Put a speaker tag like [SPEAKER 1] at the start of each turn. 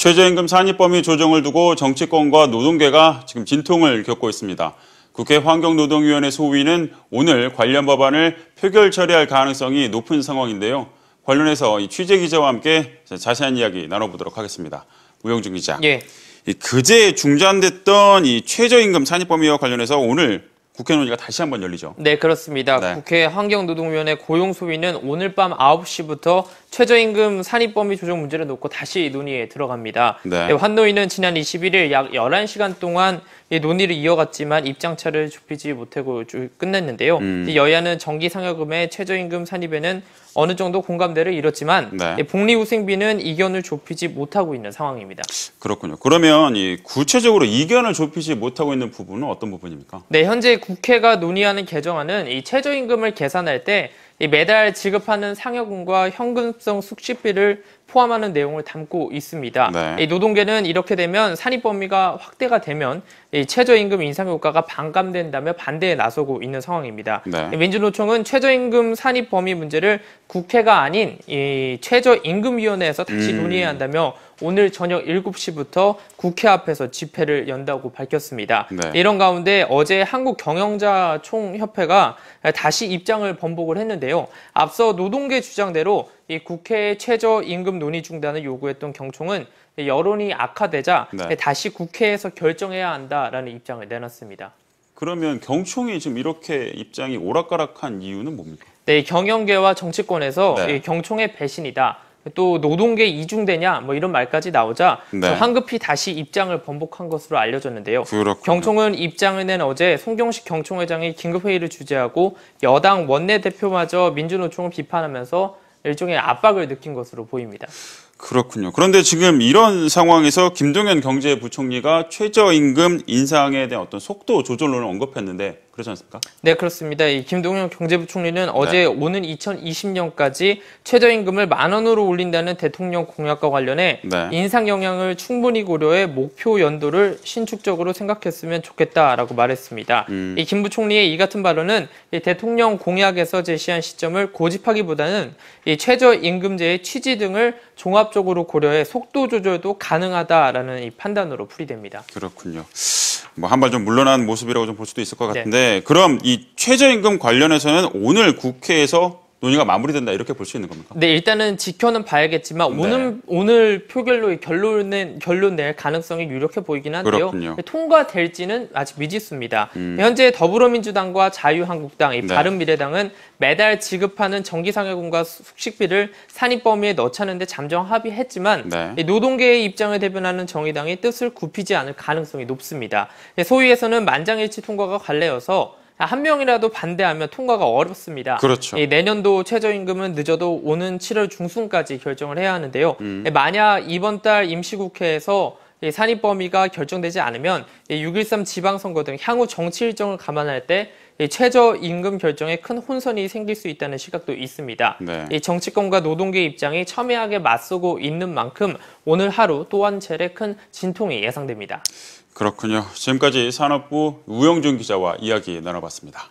[SPEAKER 1] 최저임금 산입범위 조정을 두고 정치권과 노동계가 지금 진통을 겪고 있습니다. 국회 환경노동위원회 소위는 오늘 관련 법안을 표결 처리할 가능성이 높은 상황인데요. 관련해서 취재 기자와 함께 자세한 이야기 나눠보도록 하겠습니다. 우영준 기자. 예. 그제 중단됐던 이 최저임금 산입범위와 관련해서 오늘 국회 논의가 다시 한번 열리죠.
[SPEAKER 2] 네, 그렇습니다. 네. 국회 환경노동위원회 고용소위는 오늘 밤 9시부터 최저임금 산입범위 조정 문제를 놓고 다시 논의에 들어갑니다. 네. 예, 환노위는 지난 21일 약 11시간 동안 논의를 이어갔지만 입장차를 좁히지 못하고 끝냈는데요. 음. 여야는 정기상여금의 최저임금 산입에는 어느 정도 공감대를 이뤘지만 네. 예, 복리후생비는 이견을 좁히지 못하고 있는 상황입니다.
[SPEAKER 1] 그렇군요. 그러면 구체적으로 이견을 좁히지 못하고 있는 부분은 어떤 부분입니까?
[SPEAKER 2] 네, 현재 국회가 논의하는 개정안은 이 최저임금을 계산할 때 매달 지급하는 상여금과 현금성 숙취비를 포함하는 내용을 담고 있습니다. 네. 노동계는 이렇게 되면 산입 범위가 확대가 되면 최저임금 인상 효과가 반감된다며 반대에 나서고 있는 상황입니다. 네. 민주노총은 최저임금 산입 범위 문제를 국회가 아닌 최저임금위원회에서 다시 음. 논의해야 한다며 오늘 저녁 7시부터 국회 앞에서 집회를 연다고 밝혔습니다. 네. 이런 가운데 어제 한국경영자총협회가 다시 입장을 번복을 했는데요. 있는데요. 앞서 노동계 주장대로 이 국회의 최저임금 논의 중단을 요구했던 경총은 여론이 악화되자 네. 다시 국회에서 결정해야 한다라는 입장을 내놨습니다.
[SPEAKER 1] 그러면 경총이 지금 이렇게 입장이 오락가락한 이유는 뭡니까? 네, 경영계와 정치권에서
[SPEAKER 2] 네. 경총의 배신이다. 또 노동계 이중대냐 뭐 이런 말까지 나오자 네. 황급히 다시 입장을 번복한 것으로 알려졌는데요. 그렇군요. 경총은 입장을 낸 어제 송경식 경총회장이 긴급회의를 주재하고 여당 원내대표마저 민주노총을 비판하면서 일종의 압박을 느낀 것으로 보입니다.
[SPEAKER 1] 그렇군요. 그런데 지금 이런 상황에서 김동연 경제부총리가 최저임금 인상에 대한 어떤 속도 조절론을 언급했는데 그렇지 않습니까?
[SPEAKER 2] 네, 그렇습니다. 이김동현 경제부총리는 어제 네. 오는 2020년까지 최저임금을 만 원으로 올린다는 대통령 공약과 관련해 네. 인상 영향을 충분히 고려해 목표 연도를 신축적으로 생각했으면 좋겠다라고 말했습니다. 음. 이김 부총리의 이 같은 발언은 이 대통령 공약에서 제시한 시점을 고집하기보다는 이 최저임금제의 취지 등을 종합적으로 고려해 속도 조절도 가능하다라는 이 판단으로 풀이됩니다.
[SPEAKER 1] 그렇군요. 뭐한발좀 물러난 모습이라고 좀 볼 수도 있을 것 네. 같은데 그럼 이 최저임금 관련해서는 오늘 국회에서 논의가 마무리된다 이렇게 볼 수 있는 겁니까?
[SPEAKER 2] 네, 일단은 지켜는 봐야겠지만 네. 오늘 오늘 표결로 결론은 결론 낼 가능성이 유력해 보이긴 한데요. 그렇군요. 통과될지는 아직 미지수입니다. 음. 현재 더불어민주당과 자유한국당, 이 네. 바른미래당은 매달 지급하는 정기상여금과 숙식비를 산입 범위에 넣자는데 잠정 합의했지만 네. 노동계의 입장을 대변하는 정의당이 뜻을 굽히지 않을 가능성이 높습니다. 네, 소위에서는 만장일치 통과가 관례여서 한 명이라도 반대하면 통과가 어렵습니다. 그렇죠. 예, 내년도 최저임금은 늦어도 오는 7월 중순까지 결정을 해야 하는데요. 음. 예, 만약 이번 달 임시국회에서 산입 범위가 결정되지 않으면 6.13 지방선거 등 향후 정치 일정을 감안할 때 최저임금 결정에 큰 혼선이 생길 수 있다는 시각도 있습니다. 네. 정치권과 노동계 입장이 첨예하게 맞서고 있는 만큼 오늘 하루 또한 차례 큰 진통이 예상됩니다.
[SPEAKER 1] 그렇군요. 지금까지 산업부 우영준 기자와 이야기 나눠봤습니다.